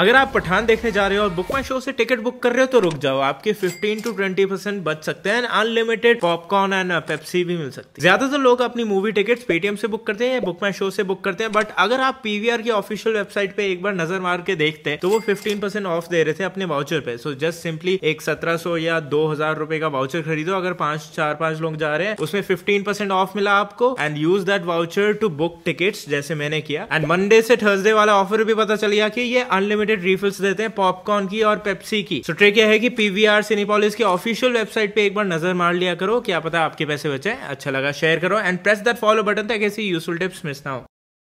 अगर आप पठान देखने जा रहे हो और बुक माई शो से टिकट बुक कर रहे हो तो रुक जाओ आपके 15 टू 20 परसेंट बच सकते हैं अनलिमिटेड पॉपकॉर्न एंड पेप्सी भी मिल सकती है ज्यादातर लोग अपनी मूवी टिकट्स पेटीएम से बुक करते हैं या बुक माई शो से बुक करते हैं बट अगर आप पीवीआर की ऑफिशियल वेबसाइट पे एक बार नजर मार के देखते हैं तो वो फिफ्टीन ऑफ दे रहे थे अपने वाउचर पे सो जस्ट सिंपली एक सत्रह या दो हजार का वाउचर खरीदो अगर पांच चार पांच लोग जा रहे हैं उसमें फिफ्टीन ऑफ मिला आपको and use that voucher to book tickets जैसे मैंने किया एंड मंडे से थर्सडे वाला ऑफर भी पता चल गया कि ये अनलिमिटेड अनलिमिटेड रिफिल्स देते हैं पॉपकॉर्न की और पेप्सी की सो ट्रिक यह है कि पीवीआर सिनेपोलिस की ऑफिशियल वेबसाइट पे एक बार नजर मार लिया करो क्या पता आपके पैसे बचे अच्छा लगा शेयर करो and press that follow button तक ऐसी यूजफुल टिप्स मिस ना हो